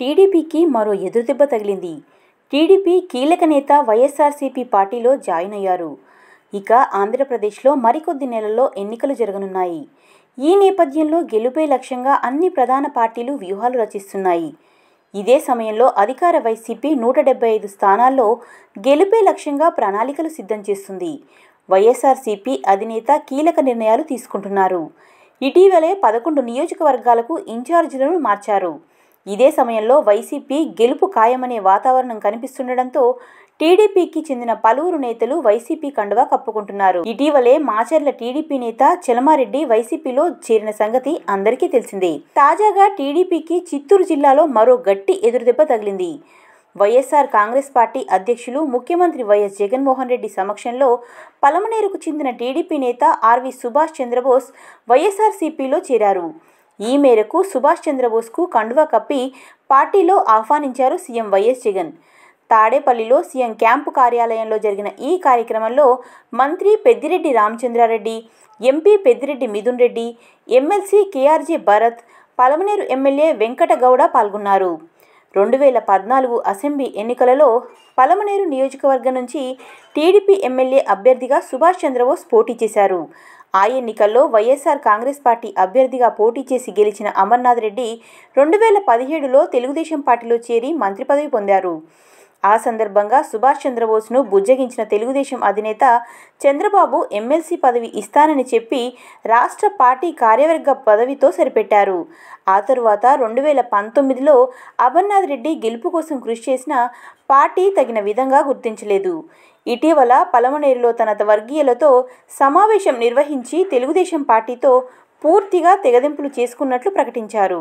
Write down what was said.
టీడీపీకి మరో ఎదురుదెబ్బ తగిలింది టీడీపీ కీలక నేత వైఎస్ఆర్సీపీ పార్టీలో జాయిన్ అయ్యారు ఇక ఆంధ్రప్రదేశ్లో మరికొద్ది నెలల్లో ఎన్నికలు జరగనున్నాయి ఈ నేపథ్యంలో గెలుపే లక్ష్యంగా అన్ని ప్రధాన పార్టీలు వ్యూహాలు రచిస్తున్నాయి ఇదే సమయంలో అధికార వైసీపీ నూట డెబ్బై ఐదు స్థానాల్లో గెలుపే లక్ష్యంగా ప్రణాళికలు సిద్ధం చేస్తుంది వైఎస్ఆర్సీపీ అధినేత కీలక నిర్ణయాలు తీసుకుంటున్నారు ఇటీవలే పదకొండు నియోజకవర్గాలకు ఇన్ఛార్జీలను మార్చారు ఇదే సమయంలో వైసీపీ గెలుపు ఖాయమనే వాతావరణం కనిపిస్తుండటంతో టీడీపీకి చెందిన పలువురు నేతలు వైసీపీ కండువా కప్పుకుంటున్నారు ఇటీవలే మాచర్ల టీడీపీ నేత చెలమారెడ్డి వైసీపీలో చేరిన సంగతి అందరికీ తెలిసిందే తాజాగా టీడీపీకి చిత్తూరు జిల్లాలో మరో గట్టి ఎదురుదెబ్బ తగిలింది వైఎస్ఆర్ కాంగ్రెస్ పార్టీ అధ్యక్షులు ముఖ్యమంత్రి వైఎస్ జగన్మోహన్ రెడ్డి సమక్షంలో పలమనేరుకు చెందిన టీడీపీ నేత ఆర్వి సుభాష్ చంద్రబోస్ వైఎస్ఆర్సీపీలో చేరారు ఈ మేరకు సుభాష్ చంద్రబోస్కు కండువా కప్పి పార్టీలో ఆహ్వానించారు సీఎం వైఎస్ జగన్ తాడేపల్లిలో సీఎం క్యాంపు కార్యాలయంలో జరిగిన ఈ కార్యక్రమంలో మంత్రి Peddireddy Ramachandrareddy MP Peddireddy Mithun Reddy MLC KRJ Bharat Palamaneru MLA Venkatagowda పాల్గొన్నారు రెండు వేల పద్నాలుగు అసెంబ్లీ ఎన్నికలలో పలమనేరు నియోజకవర్గం నుంచి టీడీపీ ఎమ్మెల్యే అభ్యర్థిగా సుభాష్ చంద్రబోస్ పోటీ చేశారు ఆ ఎన్నికల్లో వైఎస్ఆర్ కాంగ్రెస్ పార్టీ అభ్యర్థిగా పోటీ చేసి గెలిచిన అమర్నాథ్ రెడ్డి రెండు వేల పదిహేడులో తెలుగుదేశం పార్టీలో చేరి మంత్రి పదవి పొందారు ఆ సందర్భంగా సుభాష్ చంద్రబోస్ను బుజ్జగించిన తెలుగుదేశం అధినేత చంద్రబాబు ఎమ్మెల్సీ పదవి ఇస్తానని చెప్పి రాష్ట్ర పార్టీ కార్యవర్గ పదవితో సరిపెట్టారు ఆ తరువాత రెండు వేల పంతొమ్మిదిలో అమర్నాథ్ రెడ్డి గెలుపు కోసం కృషి చేసిన పార్టీ తగిన విధంగా గుర్తించలేదు ఇటీవల పలమనేరులో తన వర్గీయులతో సమావేశం నిర్వహించి తెలుగుదేశం పార్టీతో పూర్తిగా తెగదింపులు చేసుకున్నట్లు ప్రకటించారు